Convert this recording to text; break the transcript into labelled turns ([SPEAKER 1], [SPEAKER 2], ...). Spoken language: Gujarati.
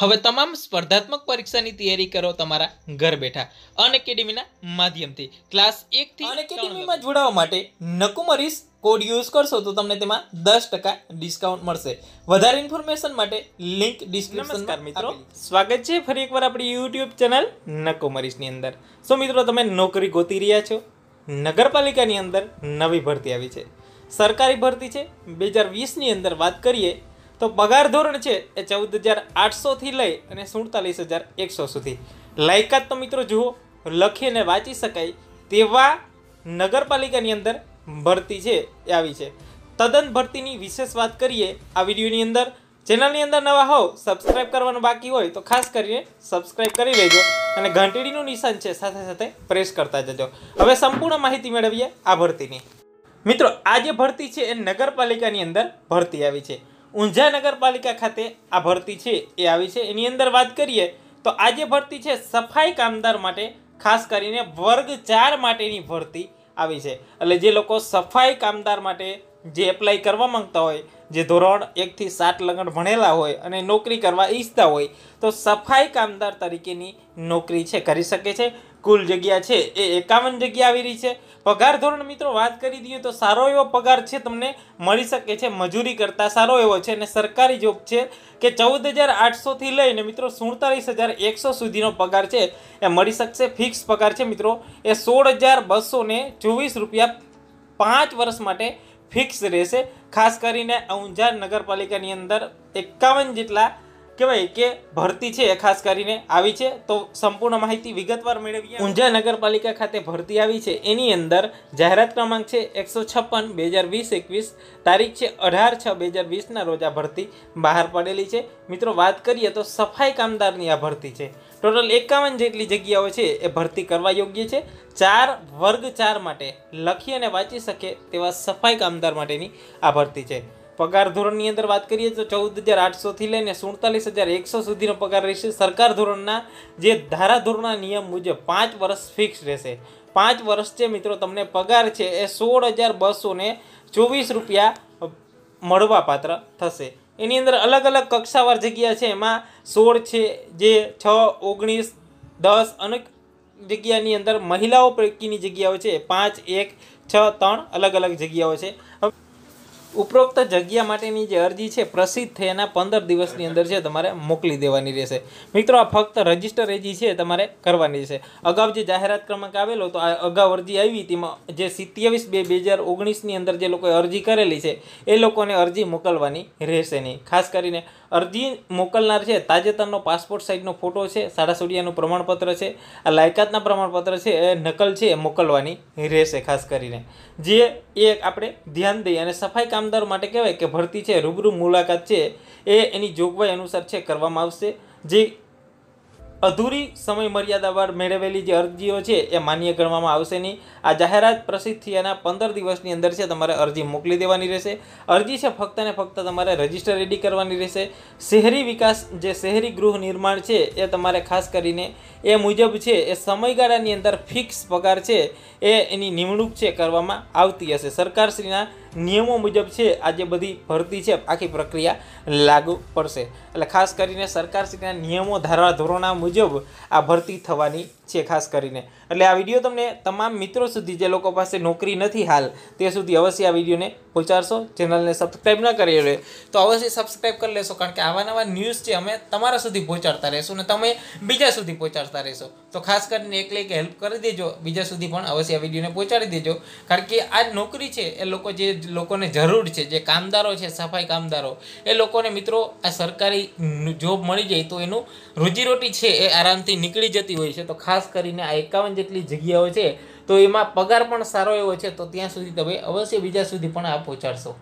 [SPEAKER 1] હવે તમામ સ્પર્ધાત્મક પરીક્ષાની તૈયારી કરો તમારા ઘર બેઠા અનએકેડેમીના માધ્યમથી ક્લાસ એકથી અનએકેડેમીમાં જોડાવા માટે નકુમરીસ કોડ યુઝ કરશો તો તમને તેમાં દસ ટકા ડિસ્કાઉન્ટ મળશે વધારે ઇન્ફોર્મેશન માટે લિંક ડિસ્ક્રિપ્શન મિત્રો સ્વાગત છે ફરી એકવાર આપણી યુટ્યુબ ચેનલ નકુમરીસની અંદર સો મિત્રો તમે નોકરી ગોતી રહ્યા છો નગરપાલિકાની અંદર નવી ભરતી આવી છે સરકારી ભરતી છે બે હજાર વીસની અંદર વાત કરીએ તો પગાર ધોરણ છે એ ચૌદ હજાર આઠસોથી લઈ અને સુડતાલીસ હજાર એકસો સુધી લાયકાત તો મિત્રો જુઓ લખીને વાંચી શકાય તેવા નગરપાલિકાની અંદર ભરતી છે એ આવી છે તદ્દન ભરતીની વિશેષ વાત કરીએ આ વિડીયોની અંદર ચેનલની અંદર નવા હોવ સબસ્ક્રાઈબ કરવાનું બાકી હોય તો ખાસ કરીને સબસ્ક્રાઇબ કરી લેજો અને ઘંટડીનું નિશાન છે સાથે સાથે પ્રેસ કરતા જજો હવે સંપૂર્ણ માહિતી મેળવીએ આ ભરતીની મિત્રો આ જે ભરતી છે એ નગરપાલિકાની અંદર ભરતી આવી છે ઊંઝા નગરપાલિકા ખાતે આ ભરતી છે એ આવી છે એની અંદર વાત કરીએ તો આ જે ભરતી છે સફાઈ કામદાર માટે ખાસ કરીને વર્ગ ચાર માટેની ભરતી આવી છે એટલે જે લોકો સફાઈ કામદાર માટે જે એપ્લાય કરવા માંગતા હોય જે ધોરણ એકથી સાત લગણ ભણેલા હોય અને નોકરી કરવા ઈચ્છતા હોય તો સફાઈ કામદાર તરીકેની નોકરી છે કરી શકે છે કુલ જગ્યા છે એ એકાવન જગ્યા આવી રહી છે પગાર ધોરણ મિત્રો વાત કરી દઈએ તો સારો એવો પગાર છે તમને મળી શકે છે મજૂરી કરતાં સારો એવો છે અને સરકારી જોબ છે કે ચૌદ હજાર આઠસોથી લઈને મિત્રો સુડતાલીસ હજાર એકસો સુધીનો પગાર છે એ મળી શકશે ફિક્સ પગાર છે મિત્રો એ સોળ હજાર બસો ચોવીસ રૂપિયા પાંચ વર્ષ માટે ફિક્સ રહેશે ખાસ કરીને ઊંઝા નગરપાલિકાની અંદર એકાવન જેટલા કહેવાય કે ભરતી છે ખાસ કરીને આવી છે તો સંપૂર્ણ માહિતી વિગતવાર મેળવી ઊંઝા નગરપાલિકા ખાતે ભરતી આવી છે એની અંદર જાહેરાત ક્રમાંક છે એકસો છપ્પન બે હજાર વીસ એકવીસ તારીખ છે અઢાર છ બે હજાર વીસના રોજ આ ભરતી બહાર પડેલી છે મિત્રો વાત કરીએ તો સફાઈ કામદારની આ ભરતી છે ટોટલ એકાવન જેટલી જગ્યાઓ છે એ ભરતી કરવા યોગ્ય છે ચાર વર્ગ ચાર માટે લખી અને વાંચી શકે તેવા સફાઈ કામદાર માટેની આ ભરતી છે પગાર ધોરણની અંદર વાત કરીએ તો ચૌદ હજાર આઠસોથી લઈને સુડતાલીસ હજાર એકસો સુધીનો પગાર રહેશે સરકાર ધોરણના જે ધારાધોરણના નિયમ મુજબ પાંચ વર્ષ ફિક્સ રહેશે પાંચ વર્ષ જે મિત્રો તમને પગાર છે એ સોળ હજાર બસો ને ચોવીસ રૂપિયા મળવા પાત્ર થશે એની અંદર અલગ અલગ કક્ષાવાર જગ્યા છે એમાં સોળ છે જે છ ઓગણીસ દસ અને જગ્યાની અંદર મહિલાઓ પૈકીની જગ્યાઓ છે પાંચ એક છ ત્રણ અલગ અલગ જગ્યાઓ છે હવે ઉપરોક્ત જગ્યા માટેની જે અરજી છે પ્રસિદ્ધ થયાના પંદર દિવસની અંદર છે તમારે મોકલી દેવાની રહેશે મિત્રો આ ફક્ત રજિસ્ટર અરજી છે તમારે કરવાની છે અગાઉ જે જાહેરાત ક્રમાંક આવેલો તો આ અગાઉ અરજી આવી તેમાં જે સિત્યાવીસ બે બે હજાર ઓગણીસની અંદર જે લોકોએ અરજી કરેલી છે એ લોકોને અરજી મોકલવાની રહેશે નહીં ખાસ કરીને અરજી મોકલનાર છે તાજેતરનો પાસપોર્ટ સાઇઝનો ફોટો છે સાડા પ્રમાણપત્ર છે આ લાયકાતના પ્રમાણપત્ર છે એ નકલ છે એ મોકલવાની રહેશે ખાસ કરીને જે એ આપણે ધ્યાન દઈએ અને સફાઈ કામદારો માટે કહેવાય કે ભરતી છે રૂબરૂ મુલાકાત છે એ એની જોગવાઈ અનુસાર છે કરવામાં આવશે જે અધૂરી સમય મર્યાદાવાર મેળવેલી જે અરજીઓ છે એ માન્ય ગણવામાં આવશે નહીં આ જાહેરાત પ્રસિદ્ધ થયાના પંદર દિવસની અંદર છે તમારે અરજી મોકલી દેવાની રહેશે અરજી છે ફક્ત ને ફક્ત તમારે રજિસ્ટર રેડી કરવાની રહેશે શહેરી વિકાસ જે શહેરી ગૃહ નિર્માણ છે એ તમારે ખાસ કરીને એ મુજબ છે એ સમયગાળાની અંદર ફિક્સ પગાર છે એ એની નિમણૂક છે કરવામાં આવતી હશે સરકારશ્રીના નિયમો મુજબ છે આ જે બધી ભરતી છે આખી પ્રક્રિયા લાગુ પડશે એટલે ખાસ કરીને સરકારશ્રીના નિયમો ધારા ધોરણા મુજબ આ ભરતી થવાની છે ખાસ કરીને એટલે આ વિડીયો તમને તમામ મિત્રો સુધી જે લોકો પાસે નોકરી નથી હાલ તે સુધી અવશ્ય આ વિડીયોને પહોંચાડશો ચેનલને સબસ્ક્રાઈબ ન કરી રહે તો અવશ્ય સબસ્ક્રાઈબ કરી લેશો કારણ કે આવા નવા ન્યૂઝ છે અમે તમારા સુધી પહોંચાડતા રહીશું અને તમે બીજા સુધી પહોંચાડતા રહેશો તો ખાસ કરીને એકલે એક હેલ્પ કરી દેજો બીજા સુધી પણ અવશ્ય આ વિડીયોને પહોંચાડી દેજો કારણ કે આ નોકરી છે એ લોકો જે લોકોને જરૂર છે જે કામદારો છે સફાઈ કામદારો એ લોકોને મિત્રો આ સરકારી જોબ મળી જાય તો એનું રોજીરોટી છે એ આરામથી નીકળી જતી હોય છે તો ખાસ કરીને આ એકાવન જેટલી જગ્યાઓ છે તો એમાં પગાર પણ સારો એવો છે તો ત્યાં સુધી તમે અવશ્ય બીજા સુધી પણ આ પહોંચાડશો